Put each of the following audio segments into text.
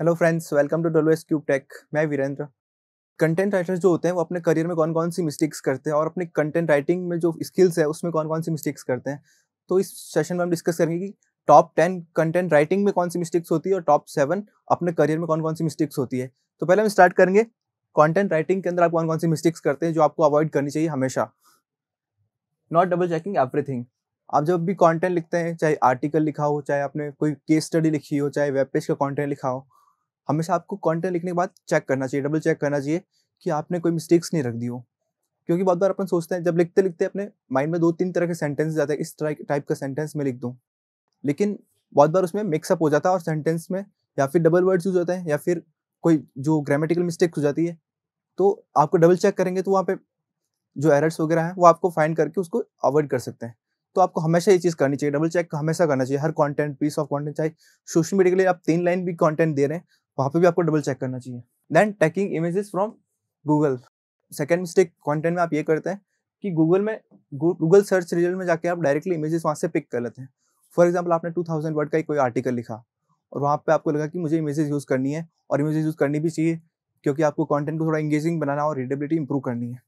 hello friends welcome to W S cube tech मैं Virendra content writers जो होते हैं वो अपने करियर में कौन कौन सी मिस्टेक्स करते हैं और अपने कंटेंट राइटिंग में जो स्किल्स है उसमें कौन कौन सी मिस्टेक्स करते हैं तो इस सेशन में हम डिस्कस करेंगे कि टॉप टेन कंटेंट राइटिंग में कौन सी मिस्टेक्स होती है और टॉप सेवन अपने करियर में कौन कौन सी मिस्टेक्स होती है तो पहले हम स्टार्ट करेंगे कॉन्टेंट राइटिंग के अंदर आप कौन कौन सी मिस्टेक्स करते हैं जो आपको अवॉइड करनी चाहिए हमेशा नॉट डबल चेकिंग एवरीथिंग आप जब भी कंटेंट लिखते हैं चाहे आर्टिकल लिखा हो चाहे आपने कोई केस स्टडी लिखी हो चाहे वेब पेज का कंटेंट लिखा हो हमेशा आपको कंटेंट लिखने के बाद चेक करना चाहिए डबल चेक करना चाहिए कि आपने कोई मिस्टेक्स नहीं रख दी हो क्योंकि बहुत बार अपन सोचते हैं जब लिखते लिखते अपने माइंड में दो तीन तरह के सेंटेंस जाते हैं इस टाइप का सेंटेंस में लिख दूँ लेकिन बहुत बार उसमें मिक्सअप हो जाता है और सेंटेंस में या फिर डबल वर्ड्स यूज होते हैं या फिर कोई जो ग्रामेटिकल मिस्टेक्स हो जाती है तो आपको डबल चेक करेंगे तो वहाँ पे जो एरर्स वगैरह हैं वो आपको फाइंड करके उसको अवॉइड कर सकते हैं तो आपको हमेशा ये चीज़ करनी चाहिए डबल चेक हमेशा करना चाहिए हर कंटेंट पीस ऑफ कंटेंट चाहे सोशल मीडिया के लिए आप तीन लाइन भी कंटेंट दे रहे हैं वहाँ पे भी आपको डबल चेक करना चाहिए then taking images from Google second mistake content में आप ये करते हैं कि गूगल में गूगल सर्च रिजल्ट में जाके आप डायरेक्टली इमेजेस वहाँ से पिक कर लेते हैं फॉर एग्जाम्पल आपने टू थाउजेंड वर्ड का कोई आर्टिकल लिखा और वहाँ पे आपको लगा कि मुझे इमेजेस यूज़ करनी है और इमेजेस यूज़ करनी भी चाहिए क्योंकि आपको कंटेंट को थोड़ा इंगेजिंग बनाना और रीडेबिलिटी इंप्रूव करनी है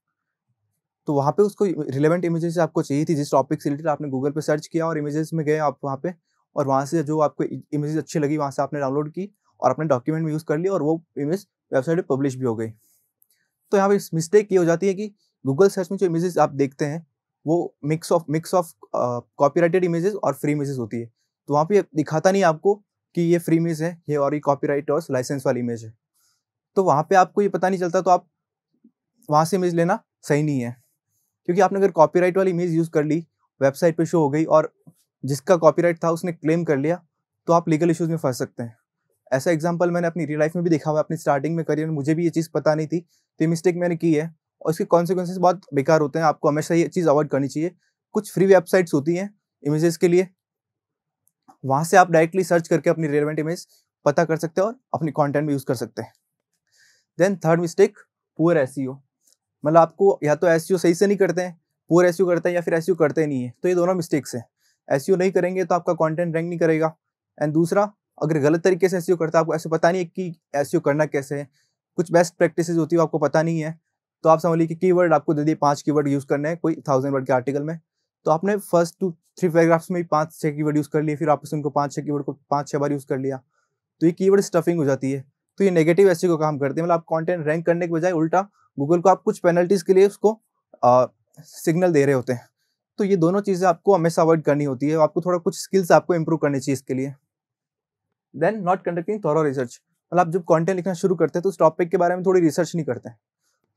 तो वहाँ पे उसको रिलेवेंट इमेजेस आपको चाहिए थी जिस टॉपिक से रिलेटेड आपने गूगल पे सर्च किया और इमेजेस में गए आप वहाँ पे और वहाँ से जो आपको इमेजेस अच्छी लगी वहाँ से आपने डाउनलोड की और अपने डॉक्यूमेंट में यूज़ कर लिया और वो इमेज वेबसाइट पर पब्लिश भी हो गई तो यहाँ पर मिस्टेक ये हो जाती है कि गूगल सर्च में जो इमेजेस आप देखते हैं वो mix of mix of copyrighted images और फ्री इमेजेस होती है तो वहाँ पे दिखाता नहीं आपको कि ये फ्री इमेज है ये और ये कॉपीराइट और लाइसेंस वाली इमेज है तो वहाँ पे आपको ये पता नहीं चलता तो आप वहाँ से इमेज लेना सही नहीं है क्योंकि आपने अगर कॉपी वाली इमेज यूज़ कर ली वेबसाइट पर शो हो गई और जिसका कॉपी था उसने क्लेम कर लिया तो आप लीगल इशूज में फंस सकते हैं ऐसा एग्जाम्पल मैंने अपनी रियल लाइफ में भी देखा हुआ अपनी स्टार्टिंग में करियर में मुझे भी ये चीज़ पता नहीं थी तो ये मिस्टेक मैंने की है और इसके कॉन्सिक्वेंसेज बहुत बेकार होते हैं आपको हमेशा ये चीज़ अवॉइड करनी चाहिए कुछ फ्री वेबसाइट्स होती हैं इमेजेस के लिए वहाँ से आप डायरेक्टली सर्च करके अपनी रेलिवेंट इमेज पता कर सकते हैं और अपनी कॉन्टेंट में यूज़ कर सकते हैं then third mistake poor S मतलब आपको या तो एस e सही से नहीं करते हैं पुअर एस e करते हैं या फिर एस e करते नहीं है तो ये दोनों मिस्टेक्स हैं एस नहीं करेंगे तो आपका कॉन्टेंट रैंक नहीं करेगा एंड दूसरा अगर गलत तरीके से एस करता है आपको ऐसे पता नहीं है कि एस करना कैसे है कुछ बेस्ट प्रैक्टिस होती है आपको पता नहीं है तो आप समझ लीजिए की वर्ड आपको दे दिए पाँच की वर्ड यूज़ करने हैं कोई थाउजेंड वर्ड के आर्टिकल में तो आपने फर्स्ट टू थ्री पैराग्राफ्स में ही पाँच छः की वर्ड यूज़ कर लिए फिर आपने उनको पाँच छः की वर्ड को पाँच छः बार यूज़ कर लिया तो ये वर्ड स्टफिंग हो जाती है तो ये नेगेटिव एस को काम करते हैं मतलब आप कॉन्टेंट रैंक करने के बजाय उल्टा गूगल को आप कुछ पेनल्टीज के लिए उसको सिग्नल दे रहे होते हैं तो ये दोनों चीज़ें आपको हमेशा अवॉइड करनी होती है आपको थोड़ा कुछ स्किल्स आपको इम्प्रूव करनी चाहिए इसके लिए then not conducting thorough research मतलब आप जब कंटेंट लिखना शुरू करते हैं तो उस टॉपिक के बारे में थोड़ी रिसर्च नहीं करते हैं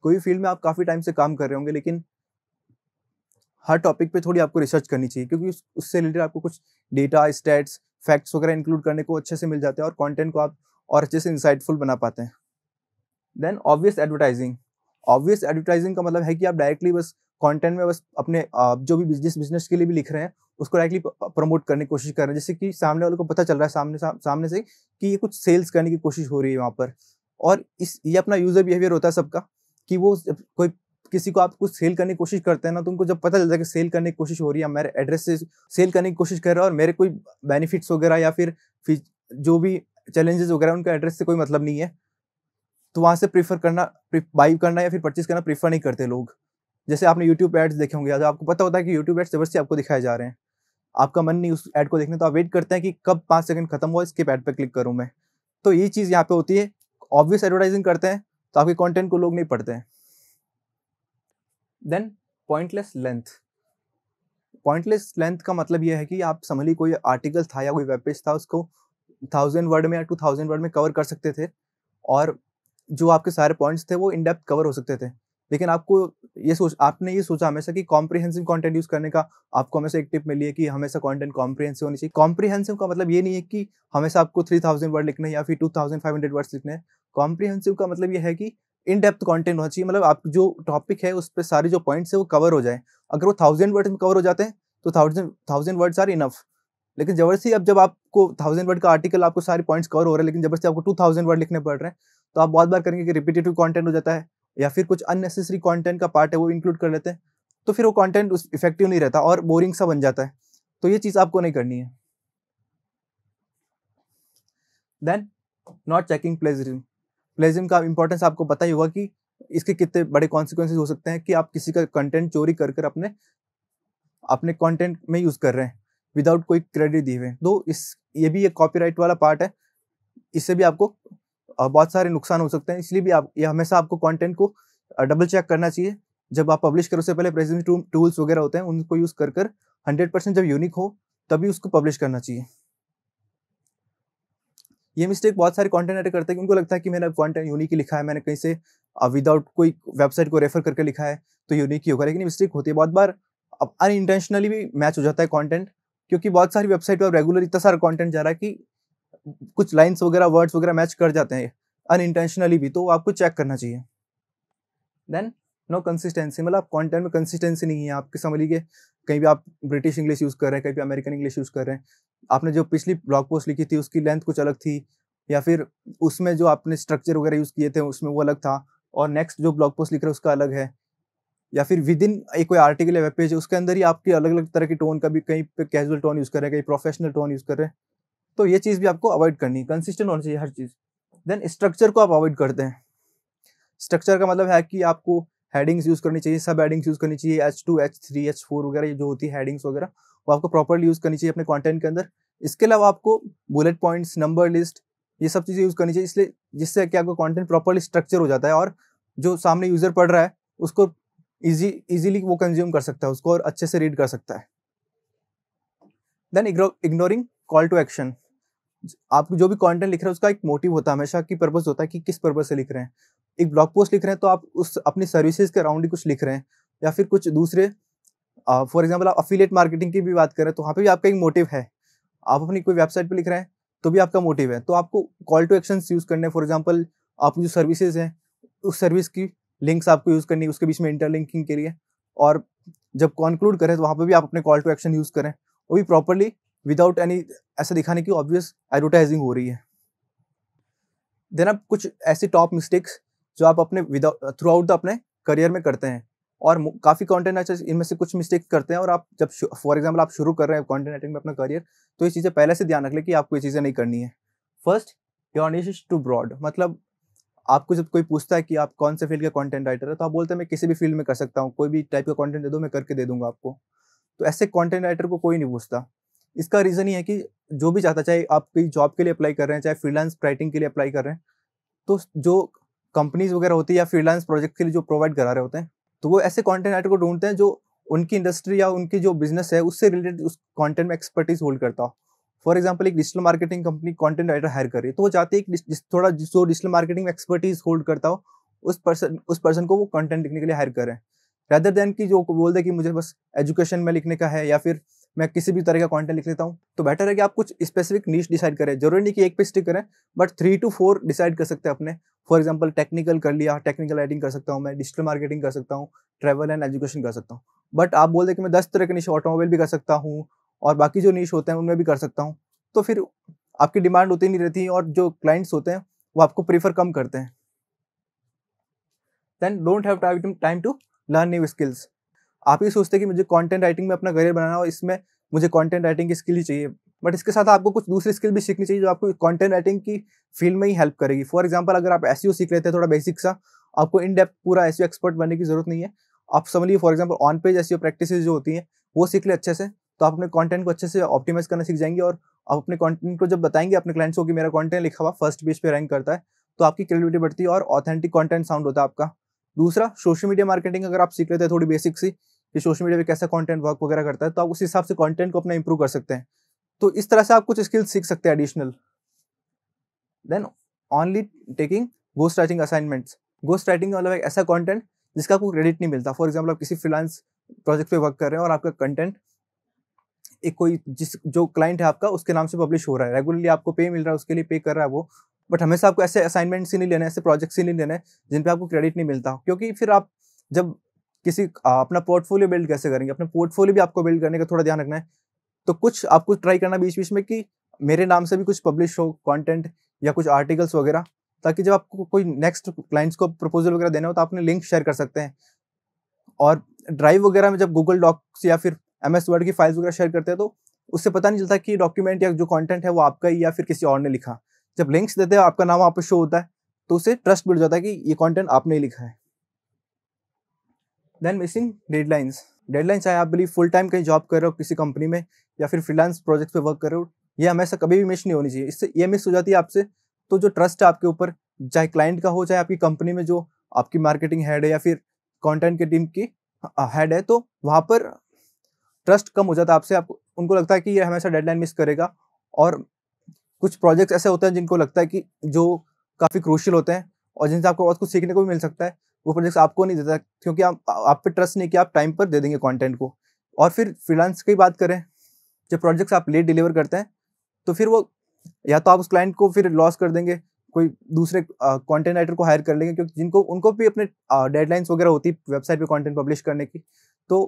कोई फील्ड में आप काफ़ी टाइम से काम कर रहे होंगे लेकिन हर टॉपिक पे थोड़ी आपको रिसर्च करनी चाहिए क्योंकि उससे रिलेटेड आपको कुछ डेटा स्टैट्स फैक्ट्स वगैरह इंक्लूड करने को अच्छे से मिल जाते हैं और कॉन्टेंट को आप और अच्छे से इंसाइटफुल बना पाते हैं then obvious advertising obvious advertising का मतलब है कि आप डायरेक्टली बस कंटेंट में बस अपने जो भी बिजनेस बिजनेस के लिए भी लिख रहे हैं उसको डायरेक्टली प्रमोट करने की कोशिश कर रहे हैं जैसे कि सामने वाले को पता चल रहा है सामने सा, सामने से कि ये कुछ सेल्स करने की कोशिश हो रही है वहाँ पर और इस ये अपना यूज़र बिहेवियर होता है सबका कि वो कोई किसी को आप कुछ सेल करने की कोशिश करते हैं ना तो उनको जब पता चलता है कि सेल करने की कोशिश हो रही है मेरे एड्रेस से सेल करने की कोशिश कर रहा है और मेरे कोई बेनिफिट्स वगैरह या फिर जो भी चैलेंजेस वगैरह उनका एड्रेस से कोई मतलब नहीं है तो वहाँ से प्रीफर करना बाई करना या फिर परचेज करना प्रीफर नहीं करते लोग जैसे आपने यूट्यूब एड्स देखे होंगे तो आपको पता होता है कि यूट्यूब एड्स जबरदस्ती आपको दिखाए जा रहे हैं आपका मन नहीं उस एड को देखने तो आप वेट करते हैं कि कब पाँच सेकंड खत्म हुआ इसके ऐड पर क्लिक करूँ मैं तो ये चीज़ यहाँ पे होती है ऑब्वियस एडवर्टाइजिंग करते हैं तो आपके कॉन्टेंट को लोग नहीं पढ़ते हैं then pointless length pointless length का मतलब यह है कि आप समझिए कोई आर्टिकल था या कोई वेब पेज था उसको थाउजेंड वर्ड में या टू थाउजेंड वर्ड में कवर कर सकते थे और जो आपके सारे पॉइंट्स थे वो इन डेप्थ कवर हो सकते थे लेकिन आपको ये सोच आपने ये सोचा हमेशा कि कॉम्प्रिहेंसिव कंटेंट यूज करने का आपको हमेशा एक टिप मिली है कि हमेशा कंटेंट कॉम्प्रिहेंसिव होनी चाहिए कॉम्प्रिहेंसिव का मतलब ये नहीं है कि हमेशा आपको थ्री थाउजेंड वर्ड लिखने या फिर two thousand five hundred words लिखने कॉम्प्रिहेंसिव का मतलब ये है कि इन डेप्थ कॉन्टेंट होना चाहिए मतलब आप जो टॉपिक है उस पर सारे जो पॉइंट्स है वो कवर हो जाए अगर वो थाउजेंड वर्ड्स में कवर हो जाते हैं तो thousand thousand words are enough लेकिन जबरदस्ती अब जब आपको थाउजेंड वर्ड का आर्टिकल आपको सारे पॉइंट्स कवर हो रहे हैं लेकिन जबरदस्ती आपको टू थाउजेंड वर्ड लिखने पड़ रहे हैं तो आप बहुत बार करेंगे कि रिपीटेटिव कंटेंट हो जाता है या फिर कुछ अननेसेसरी कंटेंट का पार्ट है वो इंक्लूड कर लेते हैं तो फिर वो कंटेंट उस इफेक्टिव नहीं रहता और बोरिंग सा बन जाता है तो ये चीज़ आपको नहीं करनी है then not checking plagiarism plagiarism का इंपॉर्टेंस आपको पता ही होगा कि इसके कितने बड़े कॉन्सिक्वेंसेज हो सकते हैं कि आप किसी का कंटेंट चोरी कर कर अपने अपने कंटेंट में यूज़ कर रहे हैं विदाउट कोई क्रेडिट दिए हुए तो इस ये भी एक कॉपीराइट वाला पार्ट है इससे भी आपको बहुत सारे नुकसान हो सकते हैं इसलिए भी आप ये हमेशा आपको कंटेंट को डबल चेक करना चाहिए जब आप पब्लिश करो उससे पहले प्रेजेंट टूल्स वगैरह होते हैं उनको यूज़ कर कर हंड्रेड परसेंट जब यूनिक हो तभी उसको पब्लिश करना चाहिए ये मिस्टेक बहुत सारे कंटेंट एडिटर करते हैं उनको लगता है कि मैंने कंटेंट यूनिक लिखा है मैंने कहीं से विदाउट कोई वेबसाइट को रेफर करके लिखा है तो यूनिक ही होगा लेकिन मिस्टेक होती है बहुत बार अब अनइंटेंशनली भी मैच हो जाता है कंटेंट क्योंकि बहुत सारी वेबसाइट पर रेगुलर इतना सारा कंटेंट जा रहा है कि कुछ लाइन्स वगैरह वर्ड्स वगैरह मैच कर जाते हैं अन इंटेंशनली भी तो आपको चेक करना चाहिए देन नो कंसिस्टेंसी मतलब आप कॉन्टेंट में कंसिस्टेंसी नहीं है आपके समझ लीजिए कहीं भी आप ब्रिटिश इंग्लिश यूज़ कर रहे हैं कहीं भी अमेरिकन इंग्लिश यूज़ कर रहे हैं आपने जो पिछली ब्लॉग पोस्ट लिखी थी उसकी लेंथ कुछ अलग थी या फिर उसमें जो आपने स्ट्रक्चर वगैरह यूज़ किए थे उसमें वो अलग था और नेक्स्ट जो ब्लॉग पोस्ट लिख रहे हैं उसका अलग है या फिर विद इन एक कोई आर्टिकल या वेब पेज उसके अंदर ही आपकी अलग अलग तरह की टोन का भी कहीं पे कैजुअल टोन यूज़ कर रहे हैं कहीं प्रोफेशनल टोन यूज़ कर रहे हैं तो ये चीज़ भी आपको अवॉइड करनी है कंसिस्टेंट होनी चाहिए हर चीज़ देन स्ट्रक्चर को आप अवॉइड करते हैं स्ट्रक्चर का मतलब है कि आपको हेडिंग्स यूज़ करनी चाहिए सब हेडिंग्स यूज़ करनी चाहिए H two H three H four वगैरह जो होती है हेडिंग्स वगैरह वो आपको प्रॉपरली यूज़ करनी चाहिए अपने कॉन्टेंट के अंदर इसके अलावा आपको बुलेट पॉइंट्स नंबर लिस्ट ये सब चीज़ें यूज़ करनी चाहिए इसलिए जिससे कि आपका कॉन्टेंट प्रॉपरली स्ट्रक्चर हो जाता है और जो सामने यूज़र पढ़ रहा है उसको ईजी इजीली वो कंज्यूम कर सकता है उसको और अच्छे से रीड कर सकता है then ignoring call to action आप जो भी कंटेंट लिख रहे हैं उसका एक मोटिव होता है हमेशा कि पर्पज होता है कि किस पर्पज से लिख रहे हैं एक ब्लॉग पोस्ट लिख रहे हैं तो आप उस अपनी सर्विसेज के अराउंड ही कुछ लिख रहे हैं या फिर कुछ दूसरे फॉर एग्जाम्पल आप अफिलेट मार्केटिंग की भी बात करें तो वहाँ पर भी आपका एक मोटिव है आप अपनी कोई वेबसाइट पर लिख रहे हैं तो भी आपका मोटिव है तो आपको कॉल टू एक्शन यूज़ करने फॉर एग्जाम्पल आपकी जो सर्विसेज हैं उस सर्विस की लिंक्स आपको यूज़ करनी उसके बीच में इंटरलिंकिंग के लिए और जब कंक्लूड करें तो वहाँ पर भी आप अपने कॉल टू एक्शन यूज़ करें वो भी प्रॉपरली विदाउट एनी ऐसा दिखाने की ऑब्वियस एडवर्टाइजिंग हो रही है देन आप कुछ ऐसी टॉप मिस्टेक्स जो आप अपने विदाउट थ्रू आउट द अपने करियर में करते हैं और काफ़ी कॉन्टेंट राइटर्स इनमें से कुछ मिस्टेक करते हैं और आप जब फॉर एग्जाम्पल आप शुरू कर रहे हैं कॉन्टेंट राइटिंग में अपना करियर तो ये चीज़ें पहले से ध्यान रख लें कि आपको ये चीज़ें नहीं करनी है first your knowledge is too broad मतलब आपको जब कोई पूछता है कि आप कौन से फील्ड का कॉन्टेंट राइटर है तो आप बोलते हैं मैं किसी भी फील्ड में कर सकता हूँ कोई भी टाइप का कॉन्टेंट दे दो मैं करके दे दूंगा आपको तो ऐसे कॉन्टेंट राइटर को कोई नहीं पूछता इसका रीज़न ये है कि जो भी चाहता चाहे आप कोई जॉब के लिए अप्लाई कर रहे हैं चाहे फ्रीलांस राइटिंग के लिए अप्लाई कर रहे हैं तो जो कंपनीज वगैरह होती है या फ्रीलांस प्रोजेक्ट के लिए जो प्रोवाइड करा रहे होते हैं तो वो ऐसे कॉन्टेंट राइटर को ढूंढते हैं जो उनकी इंडस्ट्री या उनकी जो बिजनेस है उससे रिलेटेड उस कॉन्टेंट में एक्सपर्टीज होल्ड करता हो फॉर एग्जाम्पल एक digital marketing company content writer hire कर रही है तो वो चाहते है कि थोड़ा जो डिजिटल मार्केटिंग में एक्सपर्टीज होल्ड करता हो उस पर्सन उस पर्सन को वो कंटेंट लिखने के लिए हायर करें रेदर देन कि जो बोल दे कि मुझे बस एजुकेशन में लिखने का है या फिर मैं किसी भी तरह का कंटेंट लिख लेता हूँ तो बेटर है कि आप कुछ स्पेसिफिक नीच डिसाइड करें जरूरी नहीं कि एक पे स्टिक करें but three two four decide कर सकते हैं अपने फॉर एग्जाम्पल टेक्निकल कर लिया टेक्निकल राइटिंग कर सकता हूँ मैं डिजिटल मार्केटिंग कर सकता हूँ ट्रैवल एंड एजुकेशन कर सकता हूँ बट आप बोल दें कि मैं दस तरह के नीचे ऑटोमोबाइल भी कर सकता हूँ और बाकी जो नीच होते हैं उनमें भी कर सकता हूँ तो फिर आपकी डिमांड उतनी नहीं रहती और जो क्लाइंट्स होते हैं वो आपको प्रीफर कम करते हैं then don't have time to learn new skills आप ये सोचते कि मुझे कंटेंट राइटिंग में अपना करियर बनाना हो इसमें मुझे कंटेंट राइटिंग की स्किल ही चाहिए बट इसके साथ आपको कुछ दूसरी स्किल भी सीखनी चाहिए जो आपको कंटेंट राइटिंग की फील्ड में ही हेल्प करेगी फॉर एग्जाम्पल अगर आप एस e सीख लेते हैं थोड़ा बेसिक सा आपको इन डेप्थ पूरा एस एक्सपर्ट e बनने की जरूरत नहीं है आप समझिए for example on page S practice जो होती हैं वो सीख ले अच्छे से तो आप अपने कंटेंट को अच्छे से ऑप्टिमाइज करना सीख जाएंगे और आप अपने कंटेंट को जब बताएंगे अपने क्लाइंट्स को कि मेरा कंटेंट लिखा हुआ फर्स्ट पेज पे रैंक करता है तो आपकी क्रेडिबिलिटी बढ़ती है और ऑथेंटिक कंटेंट साउंड होता है आपका दूसरा सोशल मीडिया मार्केटिंग अगर आप सीख लेते हैं थोड़ी बेसिक सी कि सोशल मीडिया पर कैसा कॉन्टेंट वर्क वगैरह करता है तो आप उस हिसाब से कॉन्टेंट को अपना इम्प्रूव कर सकते हैं तो इस तरह से आप कुछ स्किल्स सीख सकते हैं additional then only taking ghost writing assignments ghost writing मतलब एक ऐसा कॉन्टेंट जिसका आपको क्रेडिट नहीं मिलता फॉर एग्जाम्पल आप किसी फ्रीलांस प्रोजेक्ट पे वर्क कर रहे हैं और आपका कंटेंट एक कोई जिस जो क्लाइंट है आपका उसके नाम से पब्लिश हो रहा है रेगुलरली आपको पे मिल रहा है उसके लिए पे कर रहा है वो बट हमेशा आपको ऐसे असाइनमेंट्स ही नहीं लेने ऐसे प्रोजेक्ट्स ही नहीं लेने जिन पर आपको क्रेडिट नहीं मिलता क्योंकि फिर आप जब किसी अपना पोर्टफोलियो बिल्ड कैसे करेंगे अपने पोर्टफोलियो भी आपको बिल्ड करने का थोड़ा ध्यान रखना है तो कुछ आपको ट्राई करना बीच बीच में कि मेरे नाम से भी कुछ पब्लिश हो कंटेंट या कुछ आर्टिकल्स वगैरह ताकि जब आपको कोई नेक्स्ट क्लाइंट्स को प्रपोजल वगैरह देना हो तो आपने लिंक शेयर कर सकते हैं और ड्राइव वगैरह में जब गूगल डॉक्स या फिर एम एस वर्ड की फाइल्स वगैरह शेयर करते हैं तो उससे पता नहीं चलता कि डॉक्यूमेंट या जो कंटेंट है वो आपका ही या फिर किसी और ने लिखा जब लिंक्स देते हैं आपका नाम वहाँ पर शो होता है तो उसे ट्रस्ट बिल्ड जाता है कि ये कंटेंट आपने ही लिखा है देन मिसिंग डेडलाइंस डेडलाइन चाहे आप बिलीव फुल टाइम कहीं जॉब कर रहे हो किसी कंपनी में या फिर फ्रीलांस प्रोजेक्ट पे वर्क कर रहे हो ये हमेशा कभी भी मिस नहीं होनी चाहिए इससे ये मिस हो जाती है आपसे तो जो ट्रस्ट है आपके ऊपर चाहे क्लाइंट का हो चाहे आपकी कंपनी में जो आपकी मार्केटिंग हेड है या फिर कॉन्टेंट की टीम की हेड है तो वहाँ पर ट्रस्ट कम हो जाता है आपसे आपको उनको लगता है कि ये हमेशा डेडलाइन मिस करेगा और कुछ प्रोजेक्ट्स ऐसे होते हैं जिनको लगता है कि जो काफ़ी क्रूशियल होते हैं और जिनसे आपको बहुत कुछ सीखने को भी मिल सकता है वो प्रोजेक्ट्स आपको नहीं देता क्योंकि आप आप पे ट्रस्ट नहीं कि आप टाइम पर दे देंगे कंटेंट को और फिर फ्रीलांस की बात करें जब प्रोजेक्ट्स आप लेट डिलीवर करते हैं तो फिर वो या तो आप उस क्लाइंट को फिर लॉस कर देंगे कोई दूसरे कंटेंट राइटर को हायर कर लेंगे क्योंकि जिनको उनको भी अपने डेडलाइंस वगैरह होती है वेबसाइट पे कंटेंट पब्लिश करने की तो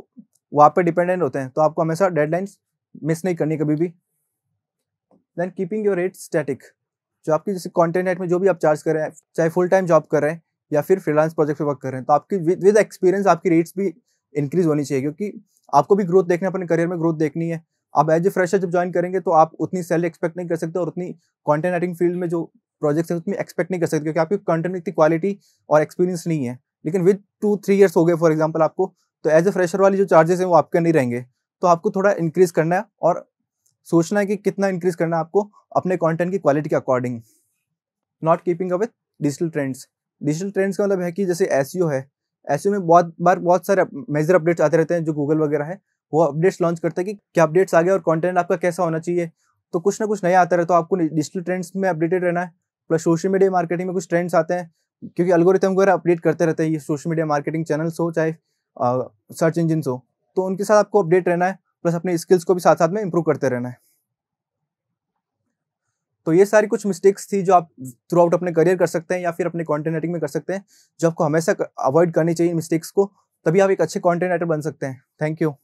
वहाँ पे डिपेंडेंट होते हैं तो आपको हमेशा डेडलाइंस मिस नहीं करनी कभी भी then keeping your rate static जो आपकी जैसे कॉन्टेंट राइट में जो भी आप चार्ज कर रहे हैं चाहे फुल टाइम जॉब कर रहे हैं या फिर फ्रीलांस प्रोजेक्ट पे वर्क कर रहे हैं तो आपकी विद एक्सपीरियंस आपकी रेट्स भी इंक्रीज होनी चाहिए क्योंकि आपको भी ग्रोथ देखना अपने करियर में ग्रोथ देखनी है आप एज ए फ्रेशर जब ज्वाइन करेंगे तो आप उतनी सैलरी एक्सपेक्ट नहीं कर सकते और उतनी कॉन्टेंट राइटिंग फील्ड में जो प्रोजेक्ट है उसमें एक्सपेक्ट नहीं कर सकते क्योंकि आपकी कंटेंट इतनी क्वालिटी और एक्सपीरियंस नहीं है लेकिन विद टू थ्री ईयर्स हो गए फॉर एग्जाम्पल आपको तो एज ए फ्रेशर वाली जो चार्जेस हैं वो आपके नहीं रहेंगे तो आपको थोड़ा इंक्रीज करना है और सोचना है कि कितना इंक्रीज करना है आपको अपने कॉन्टेंट की क्वालिटी के according not keeping up with digital trends digital trends का मतलब है कि जैसे एस e है एस e में बहुत बार बहुत सारे मेजर अपडेट्स आते रहते हैं जो गूगल वगैरह है वो अपडेट्स लॉन्च करते हैं कि क्या अपडेट्स आ गए और कंटेंट आपका कैसा होना चाहिए तो कुछ ना कुछ नया आता रहता है तो आपको डिजिटल ट्रेंड्स में अपडेटेड रहना है प्लस सोशल मीडिया मार्केटिंग में कुछ ट्रेंड्स आते हैं क्योंकि अलगोरिथम वगैरह अपडेट करते रहते हैं ये सोशल मीडिया मार्केटिंग चैनल्स हो चाहे सर्च इंजिन हो तो उनके साथ आपको अपडेट रहना है प्लस अपने स्किल्स को भी साथ साथ में इंप्रूव करते रहना है तो ये सारी कुछ मिस्टेक्स थी जो आप थ्रू आउट अपने करियर कर सकते हैं या फिर अपने कॉन्टेंट राइटिंग में कर सकते हैं जो आपको हमेशा अवॉइड करनी चाहिए मिस्टेक्स को तभी आप एक अच्छे कॉन्टेंट राइटर बन सकते हैं थैंक यू